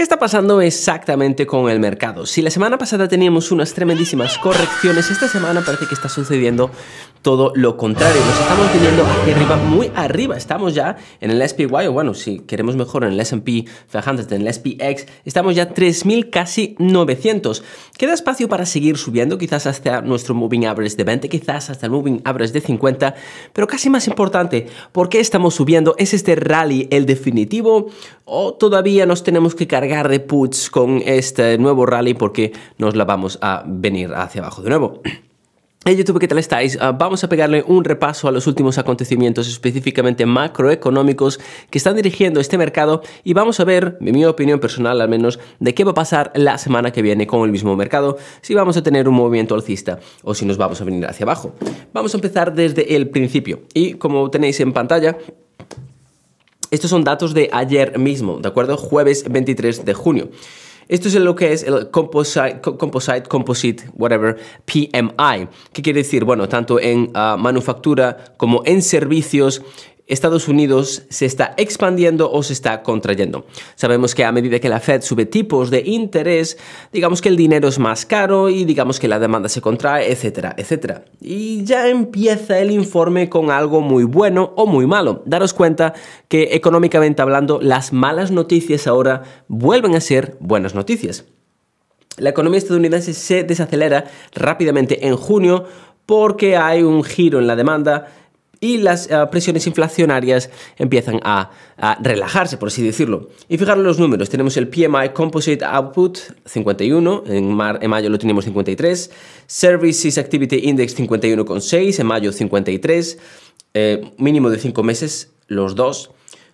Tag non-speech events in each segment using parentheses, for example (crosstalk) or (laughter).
¿Qué está pasando exactamente con el mercado? Si la semana pasada teníamos unas tremendísimas correcciones, esta semana parece que está sucediendo todo lo contrario. Nos estamos teniendo aquí arriba, muy arriba. Estamos ya en el SPY, o bueno, si queremos mejor en el S&P 500, en el SPX, estamos ya 3.000, casi 900. Queda espacio para seguir subiendo, quizás hasta nuestro moving average de 20, quizás hasta el moving average de 50, pero casi más importante, ¿por qué estamos subiendo? ¿Es este rally el definitivo o todavía nos tenemos que cargar de puts con este nuevo rally porque nos la vamos a venir hacia abajo de nuevo. (clears throat) Hey YouTube, ¿qué tal estáis? Ah, vamos a pegarle un repaso a los últimos acontecimientos específicamente macroeconómicos que están dirigiendo este mercado y vamos a ver, mi opinión personal al menos, de qué va a pasar la semana que viene con el mismo mercado, si vamos a tener un movimiento alcista o si nos vamos a venir hacia abajo. Vamos a empezar desde el principio y como tenéis en pantalla, estos son datos de ayer mismo, ¿de acuerdo? Jueves 23 de junio. Esto es lo que es el composite, composite, composite, whatever, PMI. ¿Qué quiere decir? Bueno, tanto en ah, manufactura como en servicios Estados Unidos se está expandiendo o se está contrayendo. Sabemos que a medida que la Fed sube tipos de interés, digamos que el dinero es más caro y digamos que la demanda se contrae, etcétera, etcétera. Y ya empieza el informe con algo muy bueno o muy malo. Daros cuenta que económicamente hablando, las malas noticias ahora vuelven a ser buenas noticias. La economía estadounidense se desacelera rápidamente en junio porque hay un giro en la demanda y las ah, presiones inflacionarias empiezan a, relajarse, por así decirlo. Y fijaros los números, tenemos el PMI Composite Output 51, en, mar, en mayo lo teníamos 53, Services Activity Index 51,6, en mayo 53, eh, mínimo de 5 meses, los dos.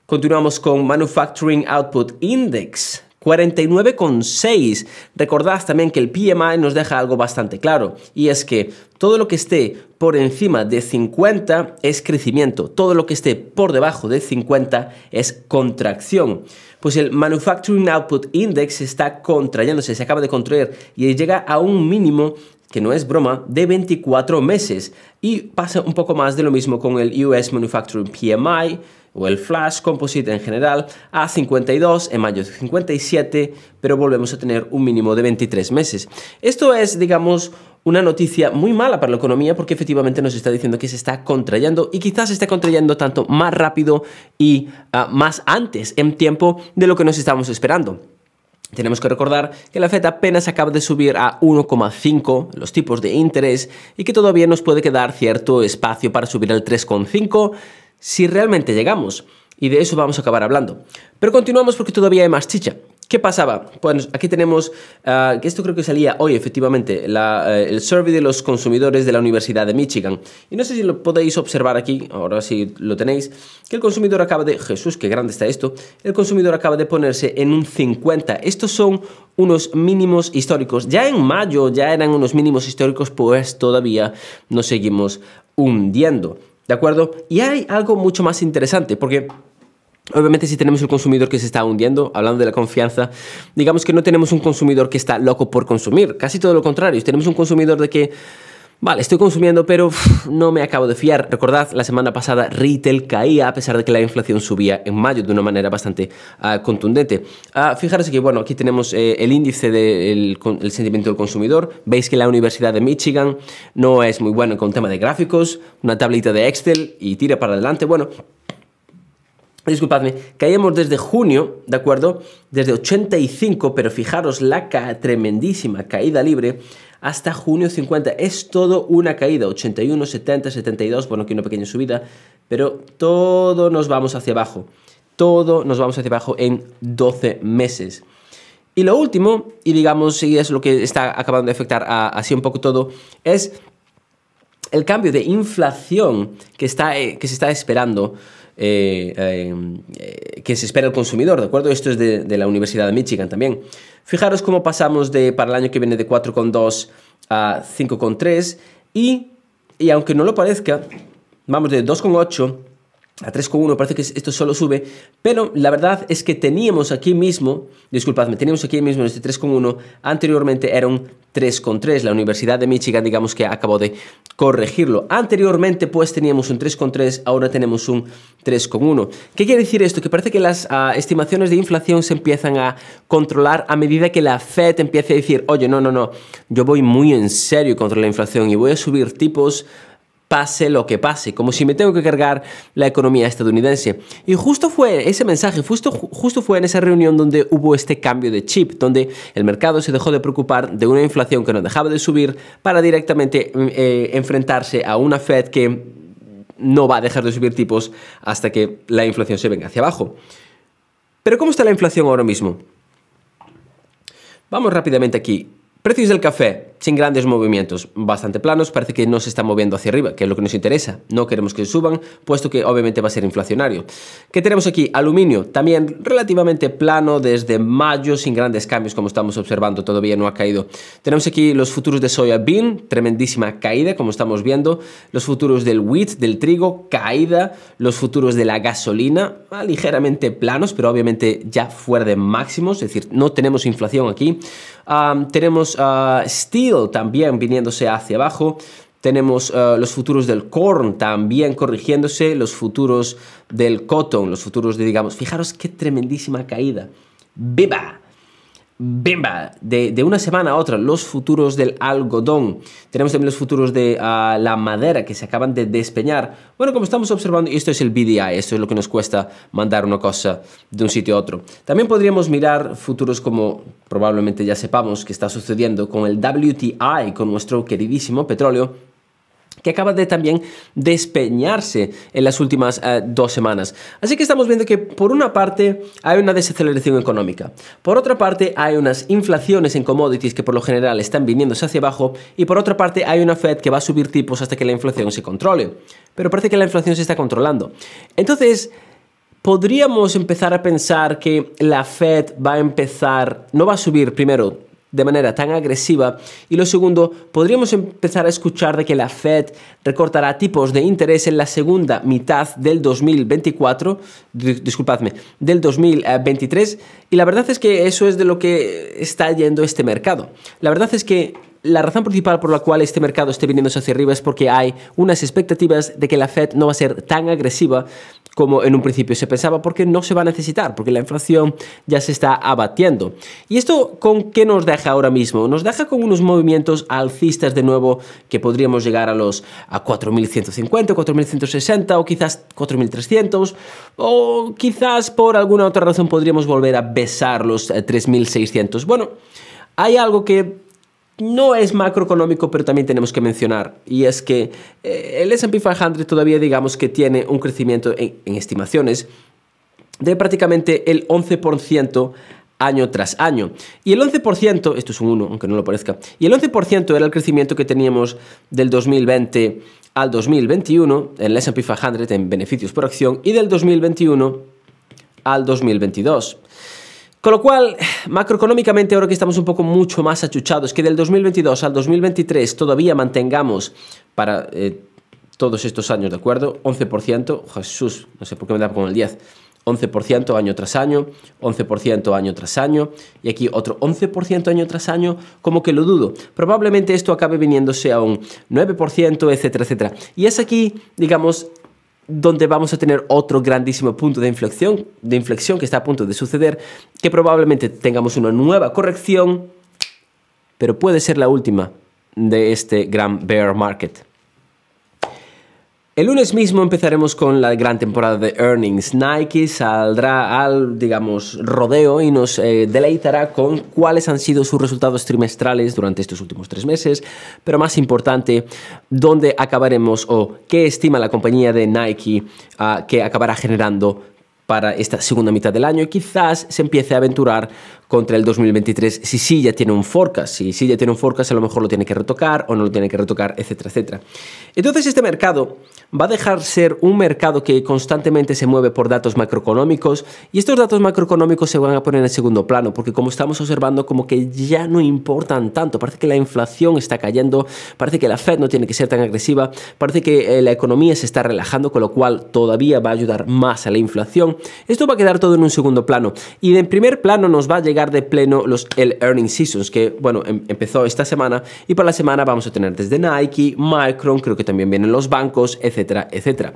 Continuamos con Manufacturing Output Index 49,6. Recordad también que el PMI nos deja algo bastante claro y es que todo lo que esté por encima de 50 es crecimiento, todo lo que esté por debajo de 50 es contracción. Pues el Manufacturing Output Index está contrayéndose, se acaba de contraer y llega a un mínimo que no es broma, de 24 meses. Y pasa un poco más de lo mismo con el US Manufacturing PMI, o el Flash Composite en general a 52 en mayo de 57, pero volvemos a tener un mínimo de 23 meses. Esto es, digamos, una noticia muy mala para la economía porque efectivamente nos está diciendo que se está contrayendo y quizás se está contrayendo tanto más rápido y ah, más antes en tiempo de lo que nos estábamos esperando. Tenemos que recordar que la Fed apenas acaba de subir a 1,5 los tipos de interés y que todavía nos puede quedar cierto espacio para subir al 3,5 si realmente llegamos. Y de eso vamos a acabar hablando. Pero continuamos porque todavía hay más chicha. ¿Qué pasaba? Bueno, aquí tenemos, ah, que esto creo que salía hoy efectivamente, eh, el survey de los consumidores de la Universidad de Michigan. Y no sé si lo podéis observar aquí, ahora si lo tenéis, que el consumidor acaba de, Jesús, qué grande está esto, el consumidor acaba de ponerse en un 50. Estos son unos mínimos históricos. Ya en mayo ya eran unos mínimos históricos, pues todavía nos seguimos hundiendo. ¿De acuerdo? Y hay algo mucho más interesante, porque Obviamente si tenemos un consumidor que se está hundiendo, hablando de la confianza, digamos que no tenemos un consumidor que está loco por consumir, casi todo lo contrario, tenemos un consumidor de que Vale, estoy consumiendo, pero no me acabo de fiar. Recordad, la semana pasada retail caía a pesar de que la inflación subía en mayo de una manera bastante ah, contundente. Ah, fijaros que, bueno, aquí tenemos eh, el índice del de el sentimiento del consumidor. Veis que la Universidad de Michigan no es muy buena con tema de gráficos, una tablita de Excel y tira para adelante. Bueno, disculpadme, caíamos desde junio, ¿de acuerdo? Desde 85, pero fijaros la tremendísima caída libre hasta junio 50. Es todo una caída, 81, 70, 72, bueno, aquí una pequeña subida, pero todo nos vamos hacia abajo. Todo nos vamos hacia abajo en 12 meses. Y lo último, y digamos, y es lo que está acabando de afectar así un poco todo, es el cambio de inflación que, está, eh, que se está esperando eh, em, eh, que se espera el consumidor, ¿de acuerdo? Esto es de, la Universidad de Michigan también. Fijaros cómo pasamos de, para el año que viene de 4,2 a 5,3 y, y aunque no lo parezca, vamos de 2,8 a 3,1 parece que esto solo sube, pero la verdad es que teníamos aquí mismo, disculpadme, teníamos aquí mismo este 3,1, anteriormente era un 3,3, la Universidad de Michigan digamos que acabó de corregirlo. Anteriormente pues teníamos un 3,3, ahora tenemos un 3,1. ¿Qué quiere decir esto? Que parece que las ah, estimaciones de inflación se empiezan a controlar a medida que la Fed empiece a decir, oye, no, no, no, yo voy muy en serio contra la inflación y voy a subir tipos pase lo que pase, como si me tengo que cargar la economía estadounidense. Y justo fue ese mensaje, justo, justo fue en esa reunión donde hubo este cambio de chip, donde el mercado se dejó de preocupar de una inflación que no dejaba de subir para directamente mm, eh, enfrentarse a una Fed que no va a dejar de subir tipos hasta que la inflación se venga hacia abajo. Pero ¿cómo está la inflación ahora mismo? Vamos rápidamente aquí. Precios del café, sin grandes movimientos, bastante planos, parece que no se está moviendo hacia arriba, que es lo que nos interesa, no queremos que suban, puesto que obviamente va a ser inflacionario. ¿Qué tenemos aquí? Aluminio, también relativamente plano desde mayo, sin grandes cambios como estamos observando, todavía no ha caído. Tenemos aquí los futuros de soya bean, tremendísima caída, como estamos viendo, los futuros del wheat, del trigo, caída, los futuros de la gasolina, ah, ligeramente planos, pero obviamente ya fuera de máximos, es decir, no tenemos inflación aquí. Ah, tenemos ah, steel, también viniéndose hacia abajo. Tenemos eh, los futuros del corn también corrigiéndose, los futuros del cotton, los futuros de, digamos, fijaros qué tremendísima caída. ¡Viva! Bimba, de, una semana a otra, los futuros del algodón. Tenemos también los futuros de ah, la madera que se acaban de despeñar. Bueno, como estamos observando, esto es el BDI, esto es lo que nos cuesta mandar una cosa de un sitio a otro. También podríamos mirar futuros como probablemente ya sepamos que está sucediendo con el WTI, con nuestro queridísimo petróleo que acaba de también despeñarse en las últimas eh, dos semanas. Así que estamos viendo que por una parte hay una desaceleración económica, por otra parte hay unas inflaciones en commodities que por lo general están viniéndose hacia abajo y por otra parte hay una Fed que va a subir tipos hasta que la inflación se controle. Pero parece que la inflación se está controlando. Entonces, podríamos empezar a pensar que la Fed va a empezar, no va a subir primero de manera tan agresiva. Y lo segundo, podríamos empezar a escuchar de que la Fed recortará tipos de interés en la segunda mitad del 2024, disculpadme, del 2023. Y la verdad es que eso es de lo que está yendo este mercado. La verdad es que la razón principal por la cual este mercado esté viniendo hacia arriba es porque hay unas expectativas de que la Fed no va a ser tan agresiva como en un principio se pensaba, porque no se va a necesitar, porque la inflación ya se está abatiendo. ¿Y esto con qué nos deja ahora mismo? Nos deja con unos movimientos alcistas de nuevo que podríamos llegar a los a 4.150, 4.160 o quizás 4.300 o quizás por alguna otra razón podríamos volver a besar los 3.600. Eh, bueno, hay algo que no es macroeconómico, pero también tenemos que mencionar, y es que eh, el SP 500 todavía digamos que tiene un crecimiento en, estimaciones de prácticamente el 11% año tras año. Y el 11%, esto es un 1, aunque no lo parezca, y el 11% era el crecimiento que teníamos del 2020 al 2021 en el SP 500 en beneficios por acción y del 2021 al 2022. Con lo cual, macroeconómicamente ahora que estamos un poco mucho más achuchados, que del 2022 al 2023 todavía mantengamos para eh, todos estos años, ¿de acuerdo? 11%, Jesús, no sé por qué me da con el 10. 11% año tras año, 11% año tras año, y aquí otro 11% año tras año, como que lo dudo. Probablemente esto acabe viniéndose a un 9%, etcétera, etcétera. Y es aquí, digamos, donde vamos a tener otro grandísimo punto de inflexión, de inflexión que está a punto de suceder, que probablemente tengamos una nueva corrección, pero puede ser la última de este gran bear market. El lunes mismo empezaremos con la gran temporada de earnings. Nike saldrá al, digamos, rodeo y nos eh, deleitará con cuáles han sido sus resultados trimestrales durante estos últimos tres meses, pero más importante, dónde acabaremos o qué estima la compañía de Nike ah, que acabará generando para esta segunda mitad del año y quizás se empiece a aventurar contra el 2023 si sí ya tiene un forecast. Si sí ya tiene un forecast, a lo mejor lo tiene que retocar o no lo tiene que retocar, etcétera, etcétera. Entonces este mercado va a dejar ser un mercado que constantemente se mueve por datos macroeconómicos y estos datos macroeconómicos se van a poner en segundo plano porque como estamos observando como que ya no importan tanto, parece que la inflación está cayendo, parece que la Fed no tiene que ser tan agresiva, parece que eh, la economía se está relajando con lo cual todavía va a ayudar más a la inflación. Esto va a quedar todo en un segundo plano y en primer plano nos va a llegar de pleno los, el Earning Seasons, que bueno, em, empezó esta semana y para la semana vamos a tener desde Nike, Micron, creo que también vienen los bancos, etcétera, etcétera.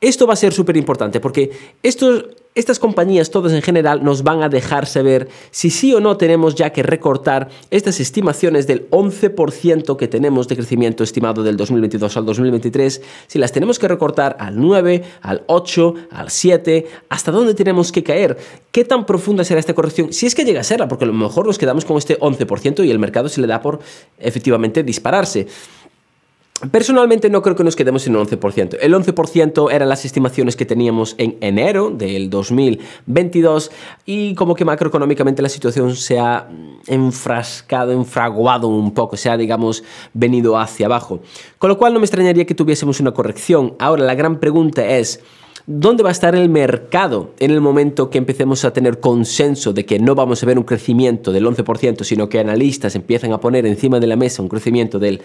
Esto va a ser súper importante porque estos estas compañías, todas en general, nos van a dejarse ver si sí o no tenemos ya que recortar estas estimaciones del 11% que tenemos de crecimiento estimado del 2022 al 2023, si las tenemos que recortar al 9, al 8, al 7, hasta dónde tenemos que caer, qué tan profunda será esta corrección, si es que llega a serla, porque a lo mejor nos quedamos con este 11% y el mercado se le da por efectivamente dispararse. Personalmente no creo que nos quedemos en el 11%. El 11% eran las estimaciones que teníamos en enero del 2022 y como que macroeconómicamente la situación se ha enfrascado, enfraguado un poco, se ha, digamos, venido hacia abajo. Con lo cual no me extrañaría que tuviésemos una corrección. Ahora la gran pregunta es... ¿Dónde va a estar el mercado en el momento que empecemos a tener consenso de que no vamos a ver un crecimiento del 11%, sino que analistas empiezan a poner encima de la mesa un crecimiento del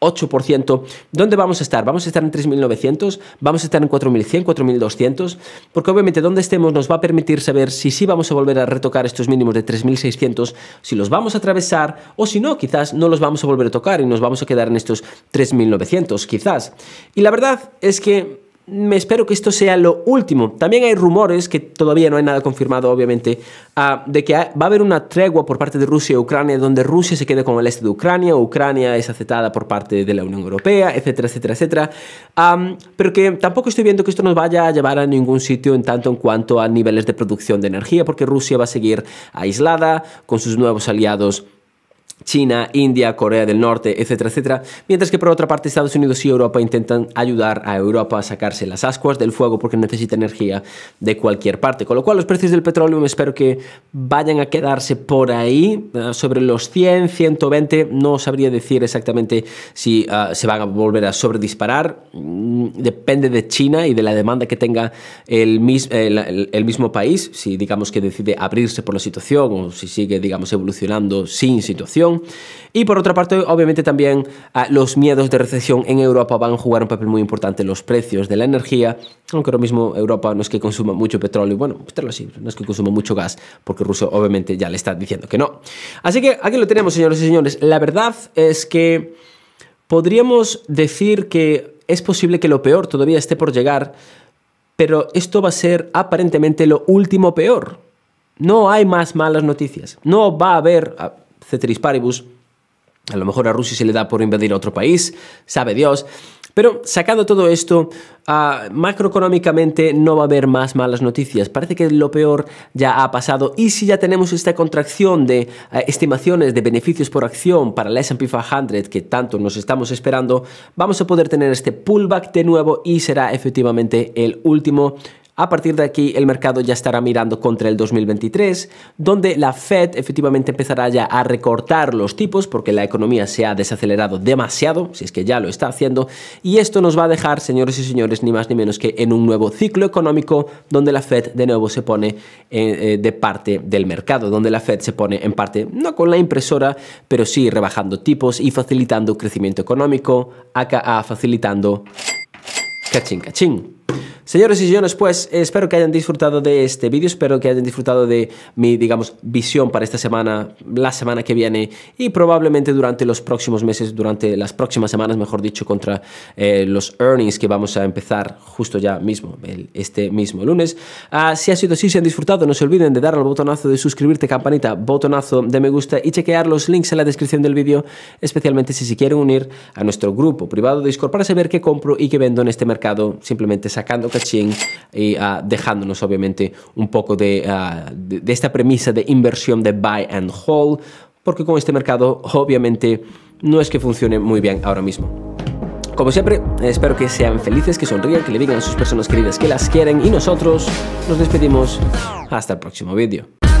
8%. ¿Dónde vamos a estar? ¿Vamos a estar en 3.900? ¿Vamos a estar en 4.100, 4.200? Porque obviamente donde estemos nos va a permitir saber si sí vamos a volver a retocar estos mínimos de 3.600, si los vamos a atravesar o si no, quizás no los vamos a volver a tocar y nos vamos a quedar en estos 3.900, quizás. Y la verdad es que me espero que esto sea lo último. También hay rumores, que todavía no hay nada confirmado, obviamente, ah, de que va a haber una tregua por parte de Rusia y Ucrania, donde Rusia se quede con el este de Ucrania, Ucrania es aceptada por parte de la Unión Europea, etcétera, etcétera, etcétera. pero que tampoco estoy viendo que esto nos vaya a llevar a ningún sitio en tanto en cuanto a niveles de producción de energía, porque Rusia va a seguir aislada con sus nuevos aliados China, India, Corea del Norte, etcétera, etcétera, mientras que por otra parte Estados Unidos y Europa intentan ayudar a Europa a sacarse las ascuas del fuego porque necesita energía de cualquier parte. Con lo cual los precios del petróleo me espero que vayan a quedarse por ahí, ah, sobre los 100, 120, no sabría decir exactamente si ah, se van a volver a sobredisparar, mm, depende de China y de la demanda que tenga eh, el mismo país, si digamos que decide abrirse por la situación o si sigue digamos evolucionando sin situación y por otra parte, obviamente también ah, los miedos de recesión en Europa van a jugar un papel muy importante los precios de la energía, aunque ahora mismo Europa no es que consuma mucho petróleo, bueno, pues lo no es que consuma mucho gas, porque Rusia obviamente ya le está diciendo que no. Así que aquí lo tenemos, señores y señores. La verdad es que podríamos decir que es posible que lo peor todavía esté por llegar, pero esto va a ser aparentemente lo último peor. No hay más malas noticias. No va a haber, ah, ceteris paribus, a lo mejor a Rusia se le da por invadir otro país, sabe Dios. Pero sacando todo esto, ah, macroeconómicamente no va a haber más malas noticias. Parece que lo peor ya ha pasado. Y si ya tenemos esta contracción de ah, estimaciones de beneficios por acción para la SP 500 que tanto nos estamos esperando, vamos a poder tener este pullback de nuevo y será efectivamente el último a partir de aquí el mercado ya estará mirando contra el 2023, donde la Fed efectivamente empezará ya a recortar los tipos porque la economía se ha desacelerado demasiado, si es que ya lo está haciendo, y esto nos va a dejar, señores y señores, ni más ni menos que en un nuevo ciclo económico donde la Fed de nuevo se pone eh, eh, de parte del mercado, donde la Fed se pone en parte no con la impresora, pero sí rebajando tipos y facilitando crecimiento económico, facilitando cachín cachín. Señores y señores, pues eh, espero que hayan disfrutado de este vídeo, espero que hayan disfrutado de mi, digamos, visión para esta semana, la semana que viene y probablemente durante los próximos meses, durante las próximas semanas, mejor dicho, contra eh, los earnings que vamos a empezar justo ya mismo, este mismo lunes. Ah, si ha sido así, si han disfrutado, no se olviden de darle al botonazo de suscribirte, campanita, botonazo de me gusta y chequear los links en la descripción del vídeo, especialmente si se quieren unir a nuestro grupo privado de Discord para saber qué compro y qué vendo en este mercado, simplemente sacando y, ah, dejándonos obviamente un poco de, ah, de, de, esta premisa de inversión de buy and hold, porque con este mercado obviamente no es que funcione muy bien ahora mismo. Como siempre, espero que sean felices, que sonrían, que le digan a sus personas queridas que las quieren y nosotros nos despedimos hasta el próximo vídeo.